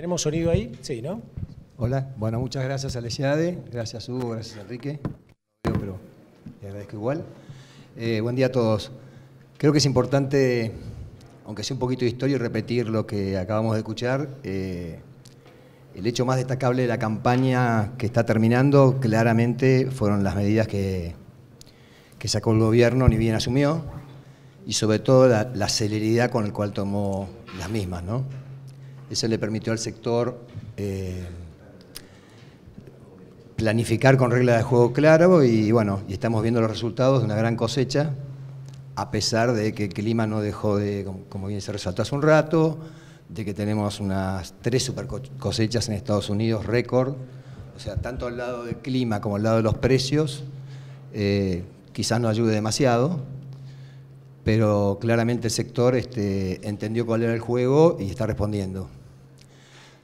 ¿Tenemos sonido ahí? Sí, ¿no? Hola, bueno, muchas gracias a gracias Hugo, gracias Enrique, pero le agradezco igual. Eh, buen día a todos. Creo que es importante, aunque sea un poquito de historia, repetir lo que acabamos de escuchar. Eh, el hecho más destacable de la campaña que está terminando claramente fueron las medidas que, que sacó el gobierno, ni bien asumió, y sobre todo la, la celeridad con la cual tomó las mismas, ¿no? Eso le permitió al sector eh, planificar con reglas de juego claro y bueno, y estamos viendo los resultados de una gran cosecha, a pesar de que el clima no dejó de, como bien se resaltó hace un rato, de que tenemos unas tres super cosechas en Estados Unidos, récord, o sea, tanto al lado del clima como al lado de los precios, eh, quizás no ayude demasiado, pero claramente el sector este, entendió cuál era el juego y está respondiendo.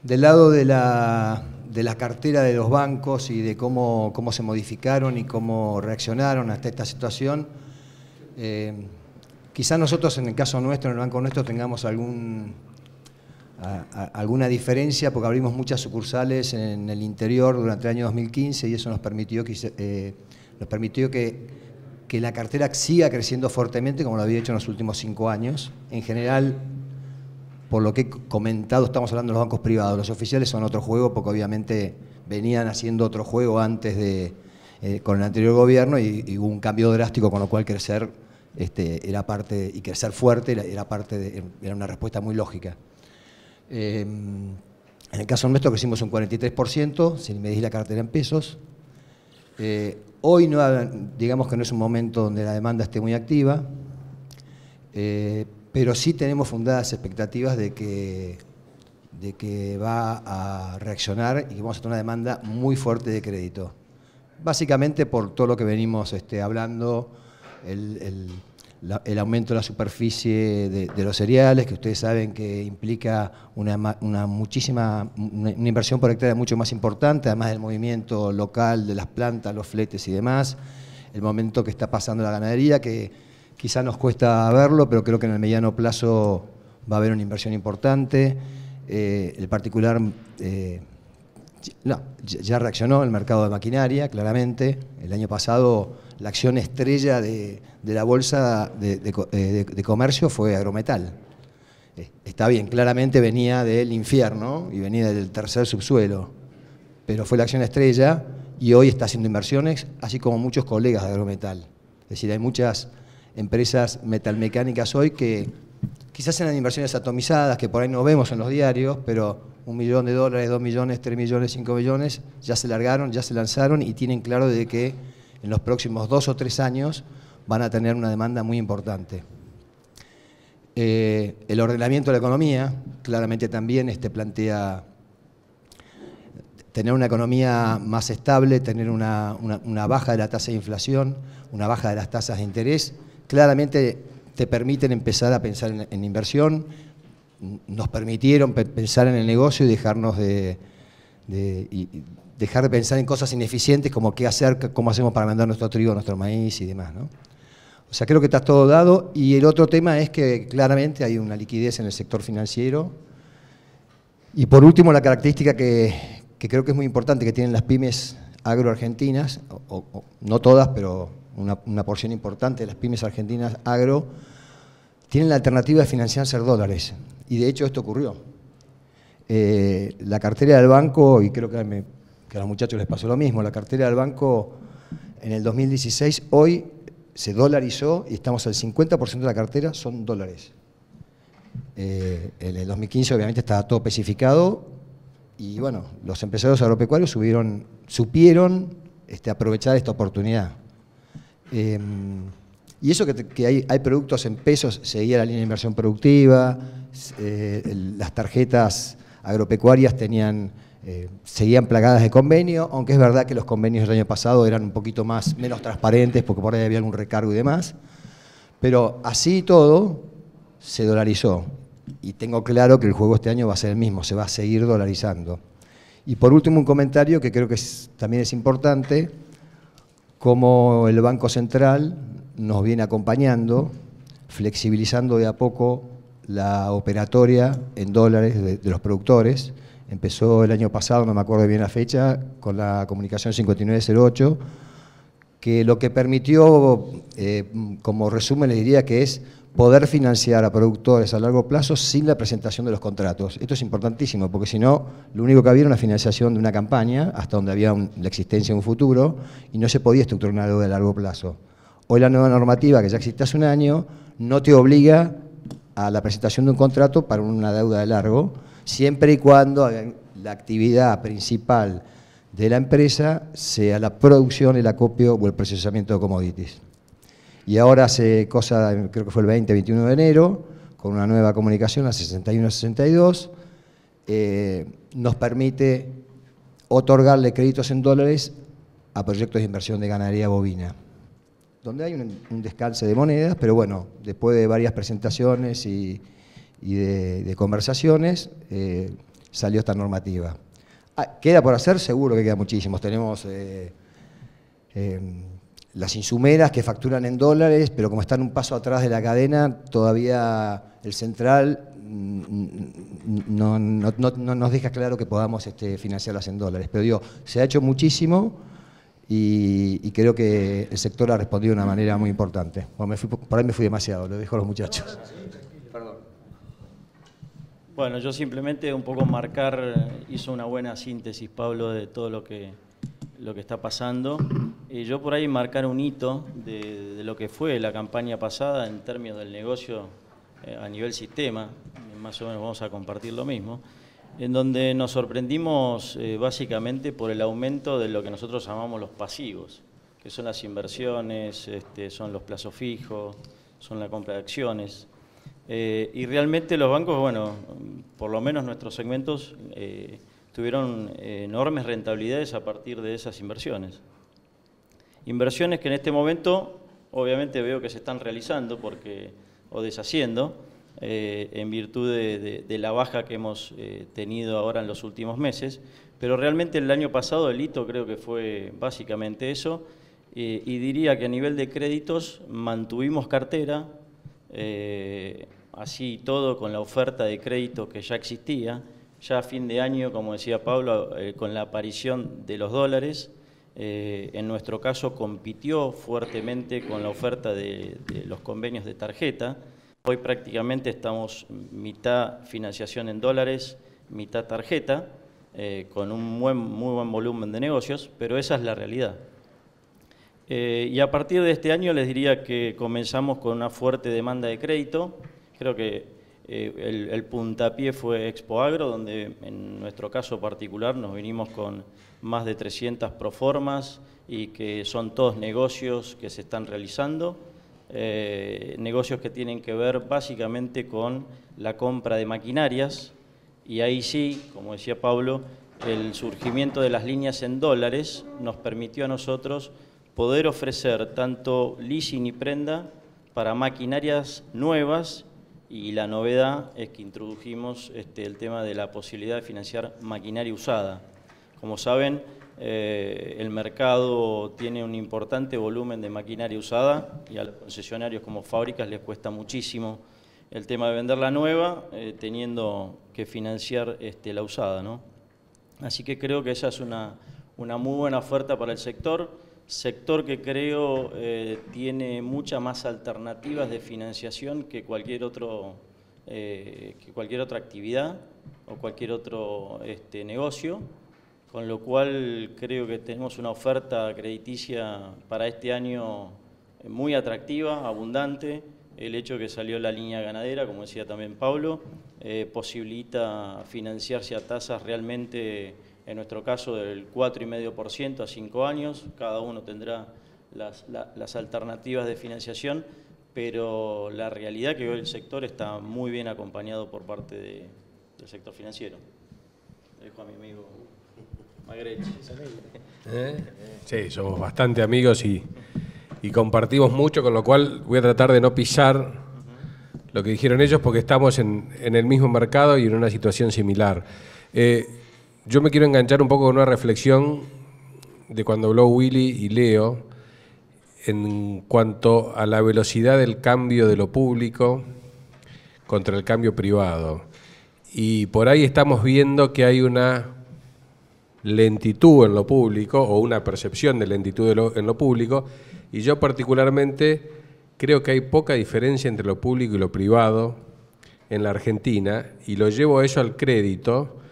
Del lado de la, de la cartera de los bancos y de cómo, cómo se modificaron y cómo reaccionaron hasta esta situación, eh, quizás nosotros en el caso nuestro, en el banco nuestro, tengamos algún, alguna diferencia porque abrimos muchas sucursales en el interior durante el año 2015 y eso nos permitió que, eh, nos permitió que, que la cartera siga creciendo fuertemente como lo había hecho en los últimos cinco años. En general, por lo que he comentado, estamos hablando de los bancos privados. Los oficiales son otro juego porque obviamente venían haciendo otro juego antes de eh, con el anterior gobierno y, hubo un cambio drástico, con lo cual crecer este, era parte y crecer fuerte era parte era una respuesta muy lógica. Em, en el caso nuestro crecimos un 43%, si me la cartera en pesos. Eh, hoy no, digamos que no es un momento donde la demanda esté muy activa. Eh, pero sí tenemos fundadas expectativas de que, de que va a reaccionar y que vamos a tener una demanda muy fuerte de crédito. Básicamente por todo lo que venimos este, hablando, el, aumento de la superficie de, los cereales, que ustedes saben que implica una, una muchísima, una inversión por hectárea mucho más importante, además del movimiento local de las plantas, los fletes y demás, el momento que está pasando la ganadería, que Quizá nos cuesta verlo, pero creo que en el mediano plazo va a haber una inversión importante. Eh, el particular, eh, no, ya reaccionó el mercado de maquinaria, claramente. El año pasado la acción estrella de, la bolsa eh, de, comercio fue agrometal. está bien, claramente venía del infierno y venía del tercer subsuelo, pero fue la acción estrella y hoy está haciendo inversiones, así como muchos colegas de agrometal. Es decir, hay muchas empresas metalmecánicas hoy que quizás eran inversiones atomizadas, que por ahí no vemos en los diarios, pero un millón de dólares, dos millones, tres millones, cinco millones, ya se largaron, ya se lanzaron y tienen claro de que en los próximos dos o tres años van a tener una demanda muy importante. Eh, el ordenamiento de la economía claramente también este, plantea tener una economía más estable, tener una baja de la tasa de inflación, una baja de las tasas de interés, claramente te permiten empezar a pensar en, inversión, nos permitieron pensar en el negocio y dejarnos de, dejar de pensar en cosas ineficientes como qué hacer, cómo hacemos para mandar nuestro trigo, nuestro maíz y demás. O sea, creo que está todo dado. Y el otro tema es que claramente hay una liquidez en el sector financiero. Y por último, la característica que, creo que es muy importante que tienen las pymes agroargentinas, no todas, pero una, porción importante de las pymes argentinas agro, tienen la alternativa de financiarse en dólares. Y de hecho esto ocurrió. Eh, la cartera del banco, y creo que, a los muchachos les pasó lo mismo, la cartera del banco en el 2016 hoy se dolarizó y estamos al 50% de la cartera son dólares. Eh, en el 2015 obviamente estaba todo especificado y bueno, los empresarios agropecuarios supieron este, aprovechar esta oportunidad. Em, y eso que, hay, productos en pesos, seguía la línea de inversión productiva, eh, las tarjetas agropecuarias tenían, eh, seguían plagadas de convenio, aunque es verdad que los convenios del año pasado eran un poquito más, menos transparentes porque por ahí había algún recargo y demás. Pero así todo se dolarizó. Y tengo claro que el juego este año va a ser el mismo, se va a seguir dolarizando. Y por último, un comentario que creo que también es importante como el Banco Central nos viene acompañando, flexibilizando de a poco la operatoria en dólares de, los productores. Empezó el año pasado, no me acuerdo bien la fecha, con la comunicación 5908, que lo que permitió, eh, como resumen les diría que es poder financiar a productores a largo plazo sin la presentación de los contratos. Esto es importantísimo, porque si no, lo único que había era una financiación de una campaña, hasta donde había la existencia de un futuro, y no se podía estructurar una deuda a largo plazo. Hoy la nueva normativa, que ya existe hace un año, no te obliga a la presentación de un contrato para una deuda de largo, siempre y cuando la actividad principal de la empresa sea la producción, el acopio o el procesamiento de commodities. Y ahora hace cosa, creo que fue el 20, 21 de enero, con una nueva comunicación, la 61-62, eh, nos permite otorgarle créditos en dólares a proyectos de inversión de ganadería bovina, donde hay un, un descalce de monedas, pero bueno, después de varias presentaciones y, de, conversaciones, eh, salió esta normativa. Ah, queda por hacer, seguro que queda muchísimo Tenemos eh, las insumeras que facturan en dólares, pero como están un paso atrás de la cadena, todavía el central mm, mm, mm, no, nos deja claro que podamos este, financiarlas en dólares. Pero digo, se ha hecho muchísimo y, creo que el sector ha respondido de una manera muy importante. Bueno, me por ahí me fui demasiado, lo dejo a los muchachos. Bueno, yo simplemente un poco marcar, eh, hizo una buena síntesis, Pablo, de todo lo que lo que está pasando. y eh, yo por ahí marcar un hito de, lo que fue la campaña pasada en términos del negocio eh, a nivel sistema, más o menos vamos a compartir lo mismo, en donde nos sorprendimos eh, básicamente por el aumento de lo que nosotros llamamos los pasivos, que son las inversiones, este, son los plazos fijos, son la compra de acciones. y realmente los bancos, bueno, por lo menos nuestros segmentos tuvieron eh, enormes rentabilidades a partir de esas inversiones. Inversiones que en este momento obviamente veo que se están realizando porque, o deshaciendo eh, en virtud de, la baja que hemos eh, tenido ahora en los últimos meses, pero realmente el año pasado el hito creo que fue básicamente eso y diría que a nivel de créditos mantuvimos cartera, así todo con la oferta de crédito que ya existía, ya a fin de año, como decía Pablo, eh, con la aparición de los dólares, eh, en nuestro caso compitió fuertemente con la oferta de, los convenios de tarjeta. Hoy prácticamente estamos mitad financiación en dólares, mitad tarjeta, eh, con un muy buen volumen de negocios, pero esa es la realidad. y a partir de este año les diría que comenzamos con una fuerte demanda de crédito. Creo que eh, el, puntapié fue Expo Agro, donde en nuestro caso particular nos vinimos con más de 300 proformas y que son todos negocios que se están realizando, eh, negocios que tienen que ver básicamente con la compra de maquinarias y ahí sí, como decía Pablo, el surgimiento de las líneas en dólares nos permitió a nosotros poder ofrecer tanto leasing y prenda para maquinarias nuevas y la novedad es que introdujimos este, el tema de la posibilidad de financiar maquinaria usada. Como saben, eh, el mercado tiene un importante volumen de maquinaria usada y a los concesionarios como fábricas les cuesta muchísimo el tema de vender la nueva, eh, teniendo que financiar este, la usada. Así que creo que esa es una, una muy buena oferta para el sector sector que creo eh, tiene muchas más alternativas de financiación que cualquier, otro, eh, que cualquier otra actividad o cualquier otro este, negocio, con lo cual creo que tenemos una oferta crediticia para este año muy atractiva, abundante. El hecho que salió la línea ganadera, como decía también Pablo, eh, posibilita financiarse a tasas realmente en nuestro caso del 4,5% a 5 años, cada uno tendrá las, alternativas de financiación, pero la realidad es que hoy el sector está muy bien acompañado por parte del sector financiero. Dejo a mi amigo Magrechi. Sí, somos bastante amigos y, compartimos mucho, con lo cual voy a tratar de no pisar lo que dijeron ellos porque estamos en, el mismo mercado y en una situación similar. Eh, yo me quiero enganchar un poco con una reflexión de cuando habló Willy y Leo en cuanto a la velocidad del cambio de lo público contra el cambio privado. Y por ahí estamos viendo que hay una lentitud en lo público o una percepción de lentitud en lo público. Y yo particularmente creo que hay poca diferencia entre lo público y lo privado en la Argentina y lo llevo eso al crédito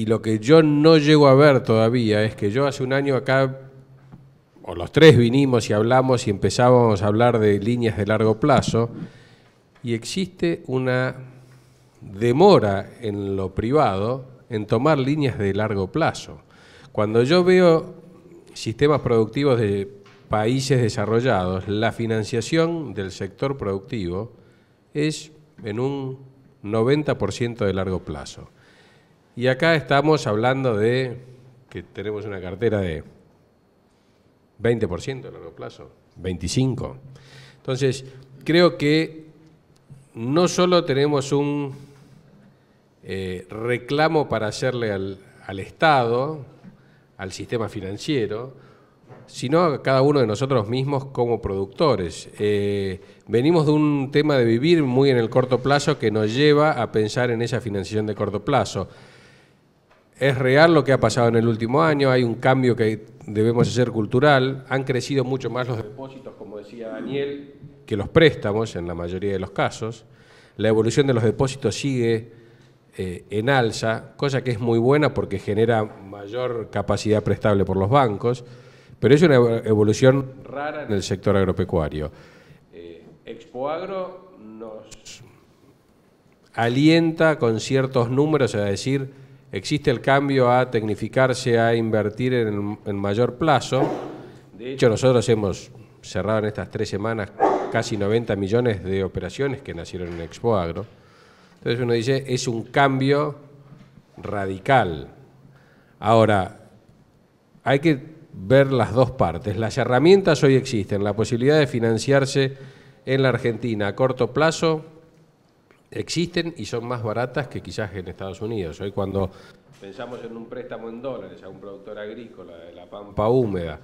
y lo que yo no llego a ver todavía es que yo hace un año acá, o los tres vinimos y hablamos y empezábamos a hablar de líneas de largo plazo, y existe una demora en lo privado en tomar líneas de largo plazo. Cuando yo veo sistemas productivos de países desarrollados, la financiación del sector productivo es en un 90% de largo plazo. Y acá estamos hablando de que tenemos una cartera de 20% a largo plazo, 25%. Entonces, creo que no solo tenemos un eh, reclamo para hacerle al, Estado, al sistema financiero, sino a cada uno de nosotros mismos como productores. Eh, venimos de un tema de vivir muy en el corto plazo que nos lleva a pensar en esa financiación de corto plazo es real lo que ha pasado en el último año, hay un cambio que debemos hacer cultural, han crecido mucho más los depósitos, como decía Daniel, que los préstamos en la mayoría de los casos, la evolución de los depósitos sigue eh, en alza, cosa que es muy buena porque genera mayor capacidad prestable por los bancos, pero es una evolución rara en el sector agropecuario. Eh, Expoagro nos alienta con ciertos números a decir Existe el cambio a tecnificarse, a invertir en, mayor plazo. De hecho, nosotros hemos cerrado en estas tres semanas casi 90 millones de operaciones que nacieron en Expo Agro. Entonces uno dice, es un cambio radical. Ahora, hay que ver las dos partes. Las herramientas hoy existen, la posibilidad de financiarse en la Argentina a corto plazo existen y son más baratas que quizás en Estados Unidos. Hoy cuando pensamos en un préstamo en dólares a un productor agrícola de la pampa húmeda,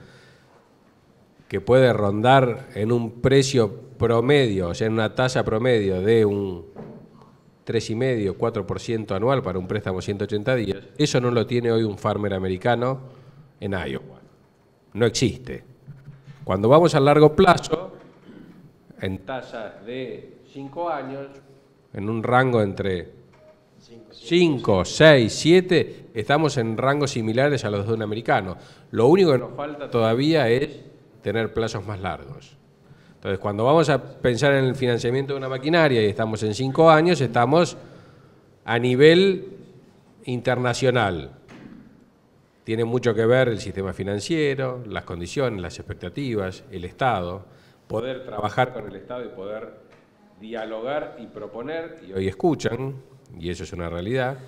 que puede rondar en un precio promedio, o sea, en una tasa promedio de un 3,5, 4% anual para un préstamo 180 días, eso no lo tiene hoy un farmer americano en Iowa. No existe. Cuando vamos a largo plazo, en tasas de 5 años, en un rango entre 5, 6, 7, estamos en rangos similares a los de un americano. Lo único que nos falta todavía es tener plazos más largos. Entonces, cuando vamos a pensar en el financiamiento de una maquinaria y estamos en 5 años, estamos a nivel internacional. Tiene mucho que ver el sistema financiero, las condiciones, las expectativas, el Estado, poder trabajar con el Estado y poder dialogar y proponer, y hoy escuchan, y eso es una realidad.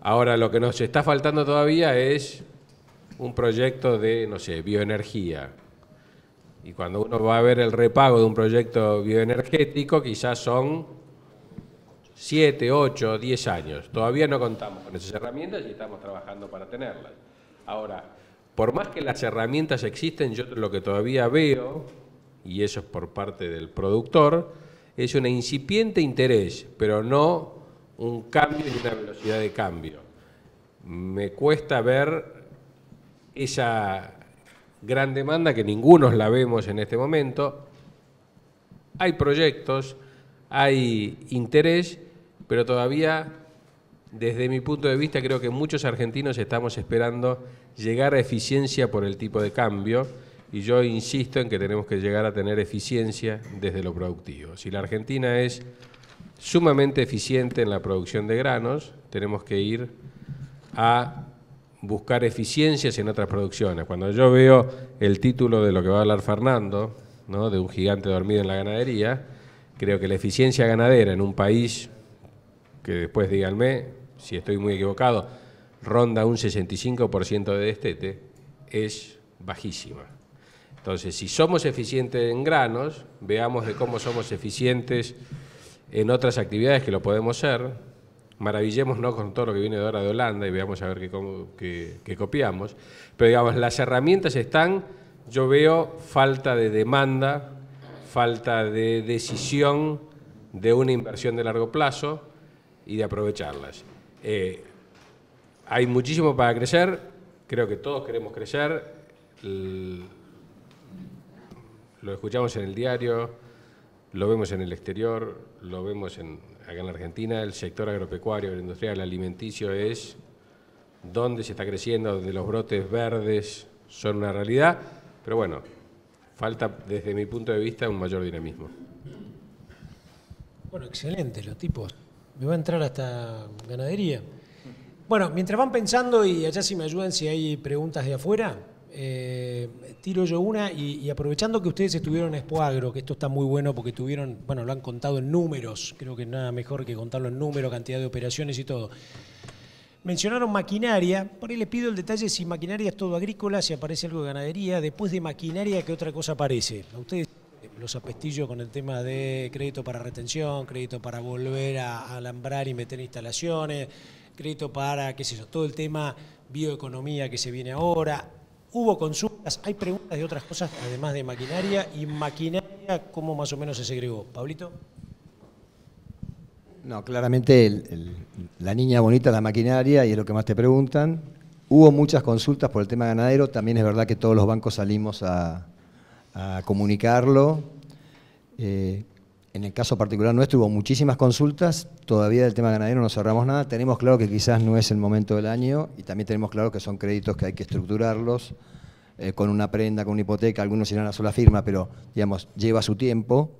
Ahora lo que nos está faltando todavía es un proyecto de, no sé, bioenergía. Y cuando uno va a ver el repago de un proyecto bioenergético, quizás son 7, 8, 10 años. Todavía no contamos con esas herramientas y estamos trabajando para tenerlas. Ahora, por más que las herramientas existen, yo lo que todavía veo, y eso es por parte del productor, es un incipiente interés, pero no un cambio y una velocidad de cambio. Me cuesta ver esa gran demanda que ninguno la vemos en este momento. Hay proyectos, hay interés, pero todavía, desde mi punto de vista, creo que muchos argentinos estamos esperando llegar a eficiencia por el tipo de cambio y yo insisto en que tenemos que llegar a tener eficiencia desde lo productivo. Si la Argentina es sumamente eficiente en la producción de granos, tenemos que ir a buscar eficiencias en otras producciones. Cuando yo veo el título de lo que va a hablar Fernando, ¿no? de un gigante dormido en la ganadería, creo que la eficiencia ganadera en un país, que después díganme si estoy muy equivocado, ronda un 65% de destete, es bajísima. Entonces, si somos eficientes en granos, veamos de cómo somos eficientes en otras actividades que lo podemos ser, maravillémonos con todo lo que viene de ahora de Holanda y veamos a ver qué, copiamos, pero digamos, las herramientas están, yo veo falta de demanda, falta de decisión de una inversión de largo plazo y de aprovecharlas. Eh, hay muchísimo para crecer, creo que todos queremos crecer lo escuchamos en el diario, lo vemos en el exterior, lo vemos en, acá en la Argentina, el sector agropecuario, agroindustrial, alimenticio es donde se está creciendo, donde los brotes verdes son una realidad, pero bueno, falta desde mi punto de vista un mayor dinamismo. Bueno, excelente, los tipos. Me voy a entrar hasta ganadería. Bueno, mientras van pensando y allá si me ayudan si hay preguntas de afuera, eh, tiro yo una y, aprovechando que ustedes estuvieron en Expoagro, que esto está muy bueno porque tuvieron, bueno, lo han contado en números, creo que nada mejor que contarlo en números, cantidad de operaciones y todo. Mencionaron maquinaria, por ahí les pido el detalle si maquinaria es todo agrícola, si aparece algo de ganadería, después de maquinaria, ¿qué otra cosa aparece? A ustedes los apestillos con el tema de crédito para retención, crédito para volver a alambrar y meter instalaciones, crédito para, qué sé yo, todo el tema bioeconomía que se viene ahora, Hubo consultas, hay preguntas de otras cosas además de maquinaria y maquinaria, ¿cómo más o menos se segregó? Pablito. No, claramente la niña bonita la maquinaria y es lo que más te preguntan. Hubo muchas consultas por el tema ganadero, también es verdad que todos los bancos salimos a, comunicarlo. Eh, en el caso particular nuestro hubo muchísimas consultas, todavía del tema ganadero no cerramos nada, tenemos claro que quizás no es el momento del año y también tenemos claro que son créditos que hay que estructurarlos eh, con una prenda, con una hipoteca, algunos irán a sola firma, pero digamos, lleva su tiempo.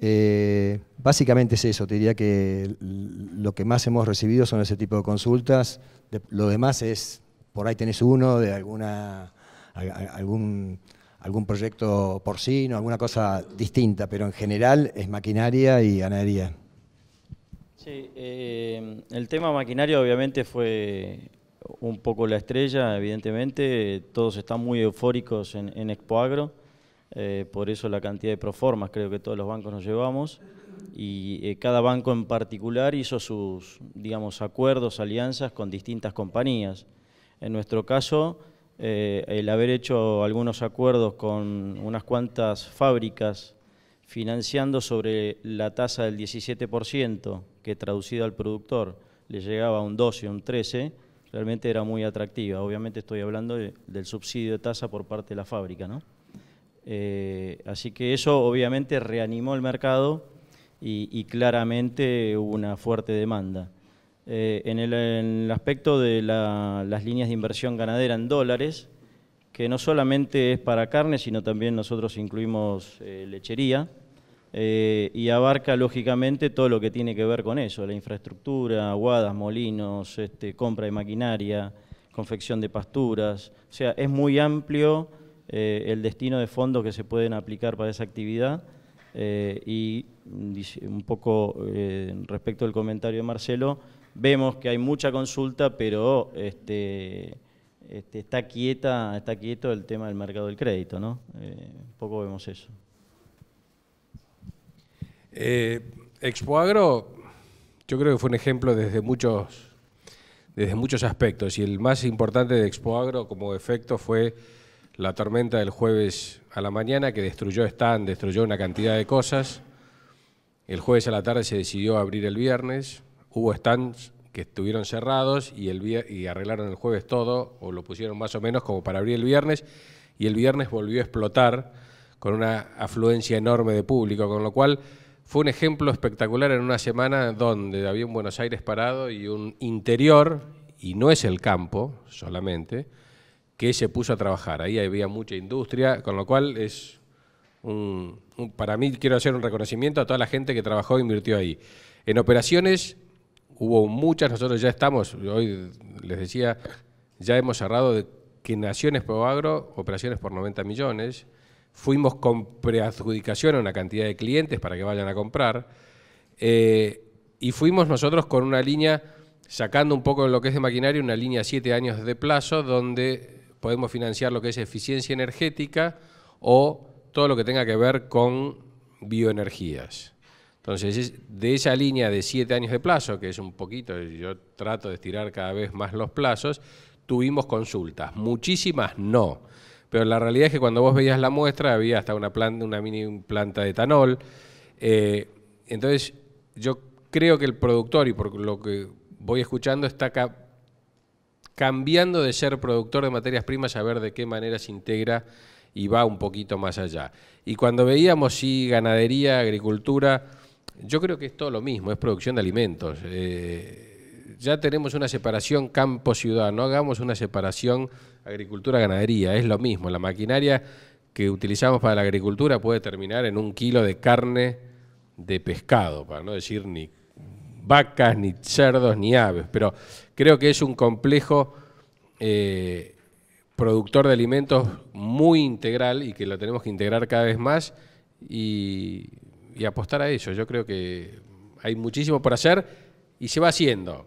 Eh, básicamente es eso, te diría que lo que más hemos recibido son ese tipo de consultas, lo demás es, por ahí tenés uno de alguna, algún algún proyecto por no alguna cosa distinta, pero en general es maquinaria y ganadería. Sí, eh, el tema maquinaria obviamente fue un poco la estrella, evidentemente, todos están muy eufóricos en, Expo Expoagro, eh, por eso la cantidad de proformas creo que todos los bancos nos llevamos, y eh, cada banco en particular hizo sus, digamos, acuerdos, alianzas con distintas compañías. En nuestro caso, eh, el haber hecho algunos acuerdos con unas cuantas fábricas financiando sobre la tasa del 17%, que traducido al productor le llegaba a un 12, un 13, realmente era muy atractiva. Obviamente estoy hablando del subsidio de tasa por parte de la fábrica. ¿no? Eh, así que eso obviamente reanimó el mercado y claramente hubo una fuerte demanda. Eh, en, el, aspecto de las líneas de inversión ganadera en dólares, que no solamente es para carne, sino también nosotros incluimos eh, lechería, eh, y abarca lógicamente todo lo que tiene que ver con eso, la infraestructura, aguadas, molinos, este, compra de maquinaria, confección de pasturas, o sea, es muy amplio el destino de fondos que se pueden aplicar para esa actividad y un poco respecto al comentario de Marcelo, vemos que hay mucha consulta, pero este, este, está, quieta, está quieto el tema del mercado del crédito, ¿no? Eh, poco vemos eso. Eh, Expoagro, yo creo que fue un ejemplo desde muchos, desde muchos aspectos, y el más importante de Expoagro como efecto fue la tormenta del jueves a la mañana que destruyó Stan, destruyó una cantidad de cosas. El jueves a la tarde se decidió abrir el viernes hubo stands que estuvieron cerrados y, el, y arreglaron el jueves todo, o lo pusieron más o menos como para abrir el viernes, y el viernes volvió a explotar con una afluencia enorme de público, con lo cual fue un ejemplo espectacular en una semana donde había un Buenos Aires parado y un interior, y no es el campo solamente, que se puso a trabajar. Ahí había mucha industria, con lo cual es un para mí quiero hacer un reconocimiento a toda la gente que trabajó e invirtió ahí. En operaciones hubo muchas, nosotros ya estamos, hoy les decía, ya hemos cerrado de que Naciones agro, operaciones por 90 millones, fuimos con preadjudicación a una cantidad de clientes para que vayan a comprar, eh, y fuimos nosotros con una línea, sacando un poco lo que es de maquinaria, una línea a siete años de plazo, donde podemos financiar lo que es eficiencia energética o todo lo que tenga que ver con bioenergías. Entonces, de esa línea de siete años de plazo, que es un poquito, yo trato de estirar cada vez más los plazos, tuvimos consultas, muchísimas no. Pero la realidad es que cuando vos veías la muestra había hasta una, planta, una mini planta de etanol. Eh, entonces, yo creo que el productor, y por lo que voy escuchando, está cambiando de ser productor de materias primas a ver de qué manera se integra y va un poquito más allá. Y cuando veíamos si ganadería, agricultura, yo creo que es todo lo mismo, es producción de alimentos. Eh, ya tenemos una separación campo-ciudad, no hagamos una separación agricultura-ganadería, es lo mismo. La maquinaria que utilizamos para la agricultura puede terminar en un kilo de carne de pescado, para no decir ni vacas, ni cerdos, ni aves, pero creo que es un complejo eh, productor de alimentos muy integral y que lo tenemos que integrar cada vez más y y apostar a eso. Yo creo que hay muchísimo por hacer y se va haciendo,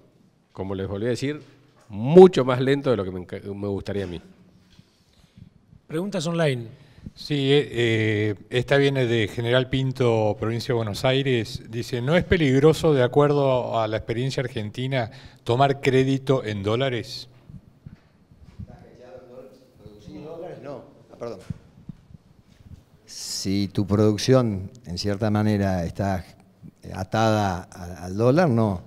como les volví a decir, mucho más lento de lo que me, gustaría a mí. Preguntas online. Sí, eh, eh, esta viene de General Pinto, provincia de Buenos Aires. Dice, ¿no es peligroso, de acuerdo a la experiencia argentina, tomar crédito en dólares? dólares? No, ah, perdón si tu producción en cierta manera está eh, atada al dólar, no.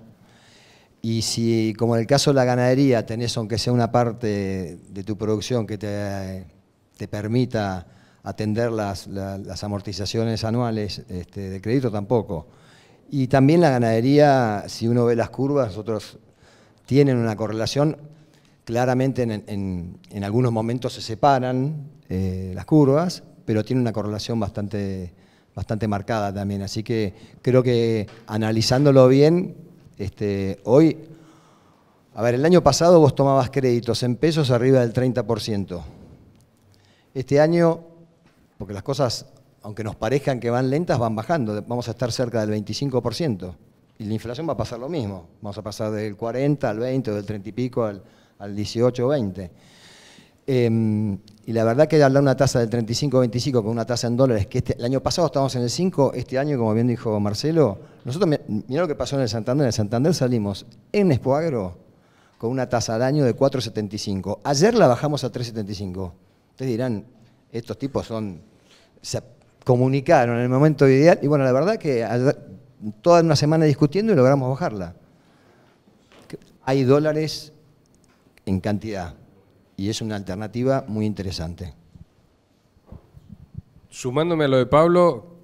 Y si, como en el caso de la ganadería, tenés aunque sea una parte de tu producción que te, permita atender las, amortizaciones anuales este, de crédito, tampoco. Y también la ganadería, si uno ve las curvas, otros tienen una correlación, claramente en, en, algunos momentos se separan eh, las curvas, pero tiene una correlación bastante, bastante marcada también. Así que creo que analizándolo bien, este, hoy, a ver, el año pasado vos tomabas créditos en pesos arriba del 30%. Este año, porque las cosas, aunque nos parezcan que van lentas, van bajando, vamos a estar cerca del 25%. Y la inflación va a pasar lo mismo, vamos a pasar del 40 al 20 o del 30 y pico al, al 18 o 20. Em, y la verdad que hablar una tasa del 35-25 con una tasa en dólares, que este, el año pasado estábamos en el 5, este año, como bien dijo Marcelo, nosotros, mirá lo que pasó en el Santander, en el Santander salimos en Espoagro con una tasa al año de 4,75. Ayer la bajamos a 3,75. Ustedes dirán, estos tipos son, se comunicaron en el momento ideal, y bueno, la verdad que toda una semana discutiendo y logramos bajarla. Hay dólares en cantidad y es una alternativa muy interesante. Sumándome a lo de Pablo,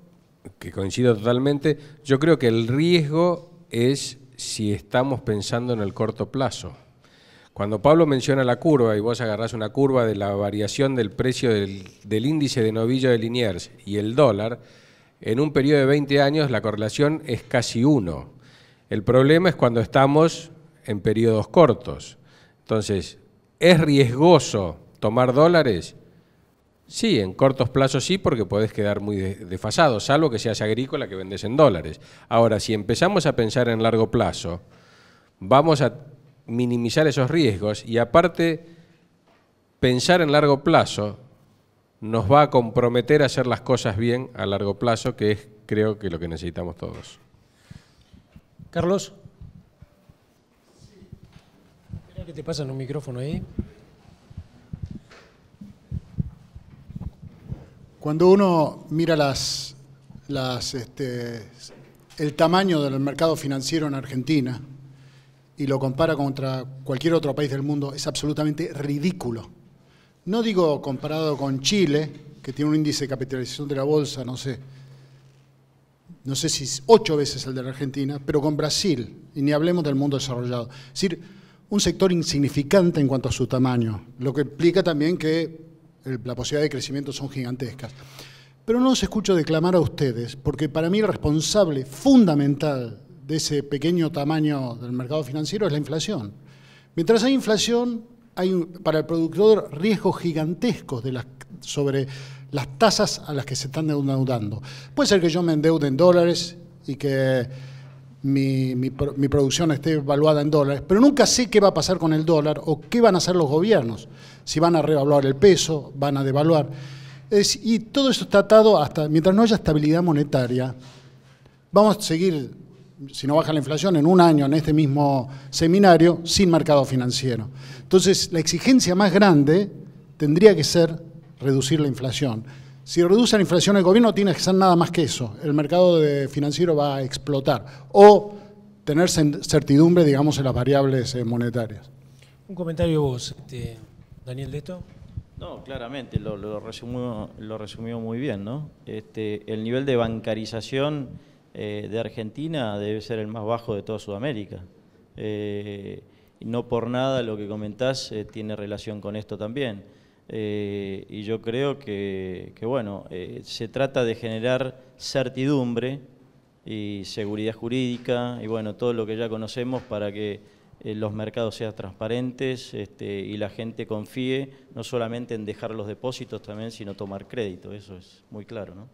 que coincido totalmente, yo creo que el riesgo es si estamos pensando en el corto plazo. Cuando Pablo menciona la curva y vos agarrás una curva de la variación del precio del, índice de novillo de Liniers y el dólar, en un periodo de 20 años la correlación es casi 1. El problema es cuando estamos en periodos cortos. Entonces, ¿Es riesgoso tomar dólares? Sí, en cortos plazos sí, porque podés quedar muy desfasado, salvo que seas agrícola que vendes en dólares. Ahora, si empezamos a pensar en largo plazo, vamos a minimizar esos riesgos y aparte, pensar en largo plazo nos va a comprometer a hacer las cosas bien a largo plazo, que es creo que lo que necesitamos todos. Carlos. ¿Qué te pasa en un micrófono ahí. Cuando uno mira las, las, este, el tamaño del mercado financiero en Argentina y lo compara contra cualquier otro país del mundo, es absolutamente ridículo. No digo comparado con Chile, que tiene un índice de capitalización de la bolsa, no sé, no sé si es ocho veces el de la Argentina, pero con Brasil, y ni hablemos del mundo desarrollado. Es decir, un sector insignificante en cuanto a su tamaño, lo que implica también que la posibilidad de crecimiento son gigantescas. Pero no os escucho declamar a ustedes, porque para mí el responsable fundamental de ese pequeño tamaño del mercado financiero es la inflación. Mientras hay inflación, hay para el productor riesgos gigantescos sobre las tasas a las que se están endeudando. Puede ser que yo me endeude en dólares y que mi, producción esté evaluada en dólares, pero nunca sé qué va a pasar con el dólar o qué van a hacer los gobiernos, si van a revaluar el peso, van a devaluar. y todo eso está atado hasta, mientras no haya estabilidad monetaria, vamos a seguir, si no baja la inflación, en un año en este mismo seminario, sin mercado financiero. Entonces, la exigencia más grande tendría que ser reducir la inflación. Si reduce la inflación el gobierno, tiene que ser nada más que eso. El mercado de financiero va a explotar o tener certidumbre, digamos, en las variables eh, monetarias. Un comentario vos, este, Daniel, de No, claramente, lo, resumió, muy bien, ¿no? Este, el nivel de bancarización eh, de Argentina debe ser el más bajo de toda Sudamérica. Eh, no por nada lo que comentás tiene relación con esto también. Eh, y yo creo que, bueno, eh, se trata de generar certidumbre y seguridad jurídica y bueno, todo lo que ya conocemos para que eh, los mercados sean transparentes este, y la gente confíe no solamente en dejar los depósitos también, sino tomar crédito, eso es muy claro, ¿no?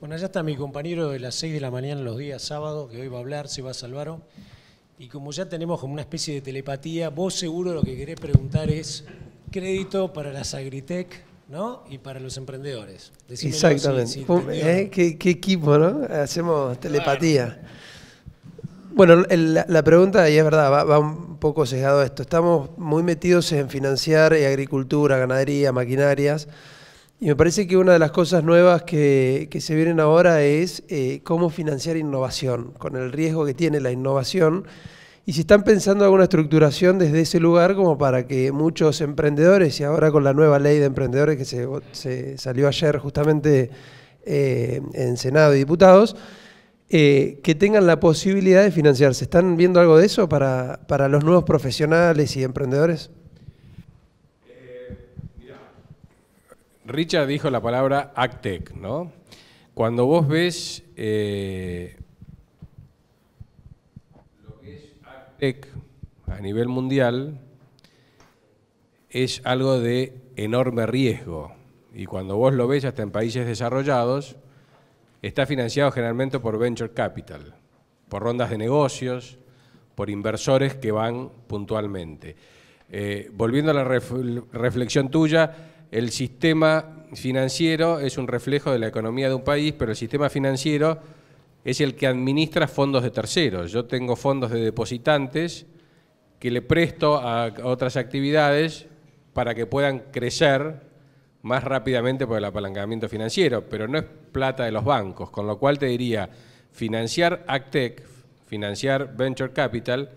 Bueno, allá está mi compañero de las 6 de la mañana los días sábado que hoy va a hablar, se va a Salvaro. Y como ya tenemos como una especie de telepatía, vos seguro lo que querés preguntar es crédito para las Agritech, ¿no? Y para los emprendedores. Exactamente. ¿eh? ¿Qué, equipo, no? Hacemos telepatía. Bueno, la pregunta, y es verdad, va, un poco sesgado esto. Estamos muy metidos en financiar eh, agricultura, ganadería, maquinarias y me parece que una de las cosas nuevas que, se vienen ahora es eh, cómo financiar innovación, con el riesgo que tiene la innovación. Y si están pensando alguna estructuración desde ese lugar, como para que muchos emprendedores, y ahora con la nueva ley de emprendedores que se, se salió ayer justamente eh, en Senado y diputados, eh, que tengan la posibilidad de financiarse. ¿Están viendo algo de eso para, para los nuevos profesionales y emprendedores? Richard dijo la palabra ACTEC, ¿no? Cuando vos ves eh, lo que es ACTEC a nivel mundial, es algo de enorme riesgo. Y cuando vos lo ves hasta en países desarrollados, está financiado generalmente por venture capital, por rondas de negocios, por inversores que van puntualmente. Eh, volviendo a la reflexión tuya, el sistema financiero es un reflejo de la economía de un país, pero el sistema financiero es el que administra fondos de terceros. Yo tengo fondos de depositantes que le presto a otras actividades para que puedan crecer más rápidamente por el apalancamiento financiero, pero no es plata de los bancos, con lo cual te diría, financiar Actec, financiar Venture Capital,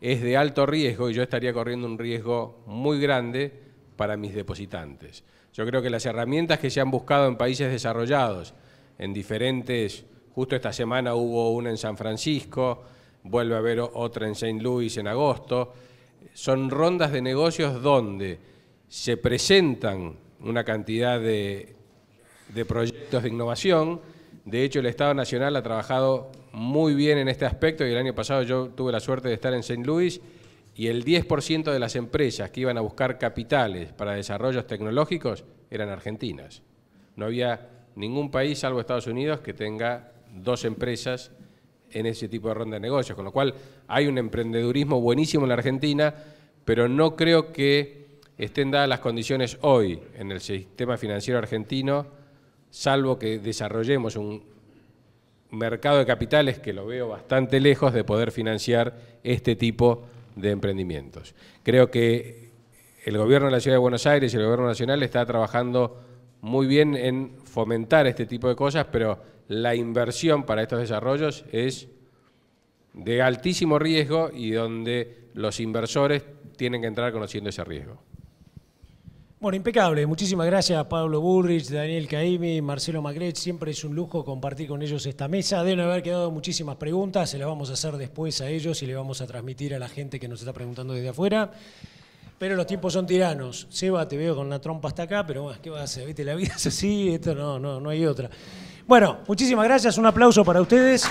es de alto riesgo y yo estaría corriendo un riesgo muy grande para mis depositantes. Yo creo que las herramientas que se han buscado en países desarrollados, en diferentes, justo esta semana hubo una en San Francisco, vuelve a haber otra en St. Louis en agosto, son rondas de negocios donde se presentan una cantidad de, proyectos de innovación, de hecho el Estado Nacional ha trabajado muy bien en este aspecto y el año pasado yo tuve la suerte de estar en St. Louis y el 10% de las empresas que iban a buscar capitales para desarrollos tecnológicos eran argentinas. No había ningún país, salvo Estados Unidos, que tenga dos empresas en ese tipo de ronda de negocios, con lo cual hay un emprendedurismo buenísimo en la Argentina, pero no creo que estén dadas las condiciones hoy en el sistema financiero argentino, salvo que desarrollemos un mercado de capitales que lo veo bastante lejos de poder financiar este tipo de de emprendimientos. Creo que el gobierno de la Ciudad de Buenos Aires y el gobierno nacional está trabajando muy bien en fomentar este tipo de cosas, pero la inversión para estos desarrollos es de altísimo riesgo y donde los inversores tienen que entrar conociendo ese riesgo. Bueno, impecable. Muchísimas gracias Pablo Burrich, Daniel Caimi, Marcelo Magret, Siempre es un lujo compartir con ellos esta mesa. Deben haber quedado muchísimas preguntas. Se las vamos a hacer después a ellos y le vamos a transmitir a la gente que nos está preguntando desde afuera. Pero los tiempos son tiranos. Seba, te veo con la trompa hasta acá, pero ah, ¿qué va a hacer? ¿Viste? La vida es así, esto no, no, no hay otra. Bueno, muchísimas gracias. Un aplauso para ustedes.